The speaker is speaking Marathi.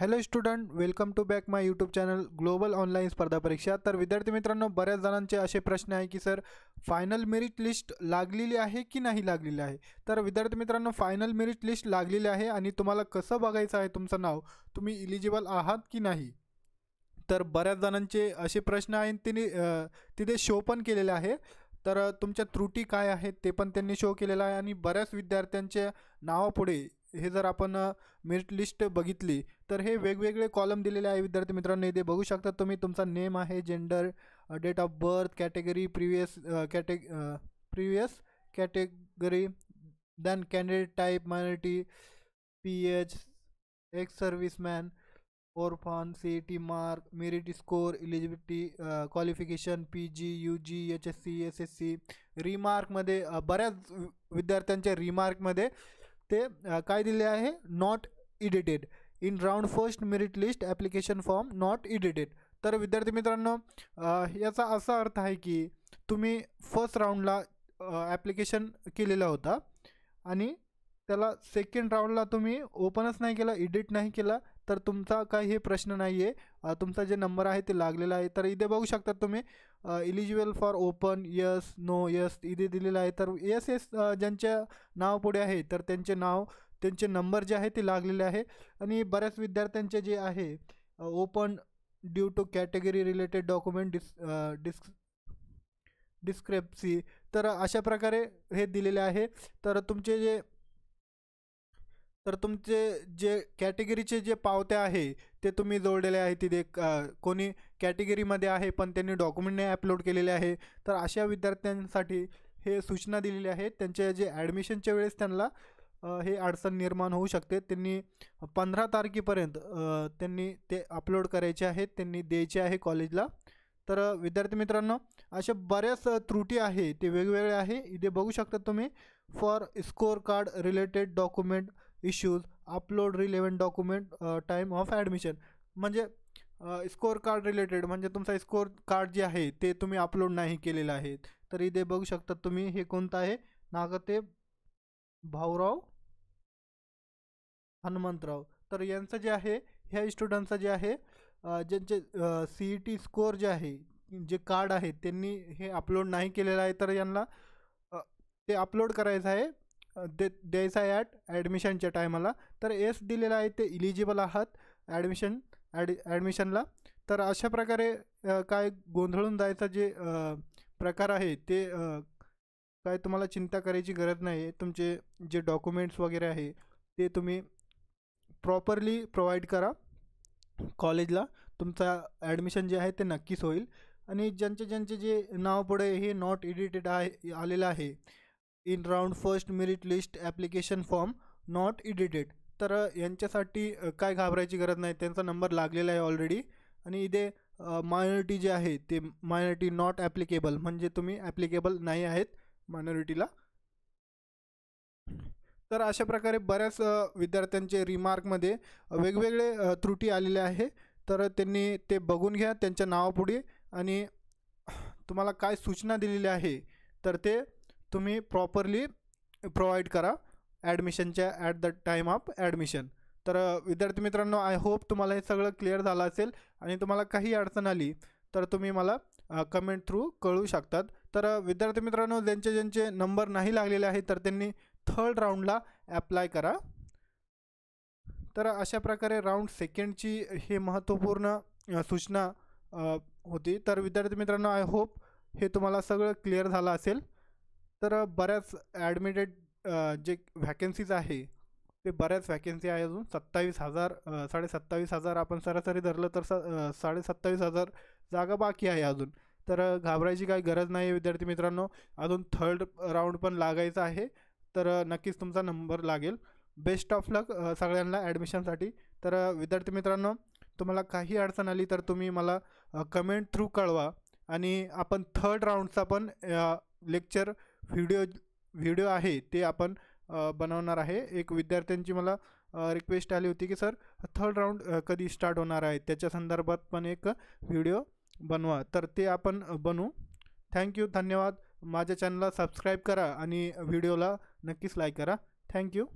hello student welcome to back my YouTube channel global online स्पर्धा परीक्षा तर विद्यार्थी मित्रांनो बऱ्याच जणांचे असे प्रश्न आहे की सर फायनल मेरिट लिस्ट लागलेली आहे की नाही लागलेली आहे तर विद्यार्थी मित्रांनो फायनल मेरिट लिस्ट लागलेली आहे आणि तुम्हाला कसं बघायचं आहे तुमचं नाव तुम्ही इलिजिबल आहात की नाही तर बऱ्याच जणांचे असे प्रश्न आहेत तिने तिथे शो पण केलेले आहे तर तुमच्या त्रुटी काय आहेत ते पण त्यांनी शो केलेला आहे आणि बऱ्याच विद्यार्थ्यांच्या नावापुढे हे जर आपण मेरिट लिस्ट बघितली तर हे वेगवेगळे कॉलम दिलेले आहे विद्यार्थी मित्रांनो इथे बघू शकता तुम्ही तुमचा नेम आहे gender date of birth category previous कॅटे previous category then candidate type minority P H ex serviceman orphan C T mark merit score eligibility qualification P G U G H S C S S C रिमार्कमध्ये बऱ्याच विद्यार्थ्यांच्या रिमार्कमध्ये ते काय दिले आहे not edited in round first merit list application form not edited तर विद्यार्थी मित्रांनो याचा असा अर्थ आहे की तुम्ही फर्स्ट राऊंडला ॲप्लिकेशन केलेला होता आणि त्याला सेकंड राऊंडला तुम्ही ओपनच नाही केला एडिट नाही केला तर तुमचा काही हे प्रश्न नाही आहे तुमचा जे नंबर आहे ते लागलेला आहे तर इथे बघू शकता तुम्ही eligible for open yes no yes इथे दिलेलं आहे तर यस यस ज्यांच्या नाव पुढे आहे तर त्यांचे नाव त्यांचे नंबर जे आहे ते लागलेले आहे आणि बऱ्याच विद्यार्थ्यांचे जे आहे open due to category related document डिस डिस्क डिस्क्रिप्सी तर अशा प्रकारे हे दिलेले आहे तर तुमचे जे तर तुमचे जे कॅटेगरीचे जे पावत्या आहे ते तुम्ही जोडलेले आहे तिथे कोणी कॅटेगरीमध्ये आहे पण त्यांनी डॉक्युमेंट नाही अपलोड केलेले आहे तर अशा विद्यार्थ्यांसाठी हे सूचना दिलेली आहे त्यांच्या जे ॲडमिशनच्या वेळेस त्यांना हे अडचण निर्माण होऊ शकते त्यांनी पंधरा तारखेपर्यंत त्यांनी ते अपलोड करायचे आहेत त्यांनी द्यायचे आहे कॉलेजला तर विद्यार्थी मित्रांनो अशा बऱ्याच त्रुटी आहे ते वेगवेगळे आहे इथे बघू शकता तुम्ही for score card related document issues upload relevant document time of admission म्हणजे स्कोअर कार्ड रिलेटेड म्हणजे तुमचा स्कोअर कार्ड जे आहे ते तुम्ही अपलोड नाही केलेलं आहे तर इथे बघू शकता तुम्ही हे कोणतं आहे नागते भाऊराव हनुमंतराव तर यांचं जे आहे ह्या स्टुडंटचं जे आहे uh, ज्यांचे सी ई टी स्कोअर जे आहे जे कार्ड आहे त्यांनी हे अपलोड नाही केलेलं आहे तर यांना uh, ते अपलोड करायचं आहे दे द्यायचा आहे ॲट ॲडमिशनच्या टायमाला तर एस दिलेलं आहे ते इलिजिबल आहात ॲडमिशन ॲड ॲडमिशनला तर अशा प्रकारे काय गोंधळून जायचा जे प्रकार आहे ते काय तुम्हाला चिंता करायची गरज नाही आहे तुमचे जे डॉक्युमेंट्स वगैरे आहे ते तुम्ही प्रॉपरली प्रोव्हाइड करा कॉलेजला तुमचा ॲडमिशन जे आहे ते नक्कीच होईल आणि ज्यांचे ज्यांचे जे नाव पुढे हे नॉट एडिटेड आहे आलेलं आहे in round first merit list application form not edited तर यांच्यासाठी काय घाबरायची गरज नाही त्यांचा नंबर लागलेला आहे ऑलरेडी आणि इथे मायनॉरिटी जे आहे ते मायनॉरिटी नॉट ॲप्लिकेबल म्हणजे तुम्ही ॲप्लिकेबल नाही आहेत मायनॉरिटीला तर अशा प्रकारे बऱ्याच विद्यार्थ्यांचे रिमार्कमध्ये वेगवेगळे त्रुटी आलेले आहे तर त्यांनी ते बघून घ्या त्यांच्या नावापुढे आणि तुम्हाला काय सूचना दिलेली आहे तर ते तुम्ही प्रॉपरली प्रोव्हाइड करा ॲडमिशनच्या at the time of admission तर विद्यार्थी मित्रांनो आय होप तुम्हाला हे सगळं क्लिअर झालं असेल आणि तुम्हाला काही अडचण आली तर तुम्ही मला कमेंट थ्रू कळू शकतात तर विद्यार्थी मित्रांनो ज्यांचे ज्यांचे नंबर नाही लागलेले आहेत तर त्यांनी थर्ड राऊंडला ॲप्लाय करा तर अशा प्रकारे राऊंड सेकंडची हे महत्त्वपूर्ण सूचना होती तर विद्यार्थी मित्रांनो आय होप हे तुम्हाला सगळं क्लिअर झालं असेल तर बऱ्याच ॲडमिटेड जे व्हॅकन्सीज आहे ते बऱ्याच व्हॅकन्सी आहे अजून सत्तावीस हजार साडेसत्तावीस हजार आपण सरासरी धरलं तर साडे साडेसत्तावीस हजार जागा बाकी आहे अजून तर घाबरायची काही गरज नाही आहे विद्यार्थी मित्रांनो अजून थर्ड राऊंड पण लागायचा आहे तर नक्कीच तुमचा नंबर लागेल बेस्ट ऑफ लक सगळ्यांना ॲडमिशनसाठी तर विद्यार्थी मित्रांनो तुम्हाला काही अडचण आली तर तुम्ही मला कमेंट थ्रू कळवा आणि आपण थर्ड राऊंडचा पण लेक्चर व्हिडिओ व्हिडिओ आहे ते आपण बनवणार आहे एक विद्यार्थ्यांची मला रिक्वेस्ट आली होती की सर थर्ड राऊंड कधी स्टार्ट होणार आहे त्याच्या संदर्भात पण एक व्हिडिओ बनवा तर ते आपण बनवू थँक्यू धन्यवाद माझ्या चॅनलला सबस्क्राईब करा आणि व्हिडिओला नक्कीच लाईक करा थँक्यू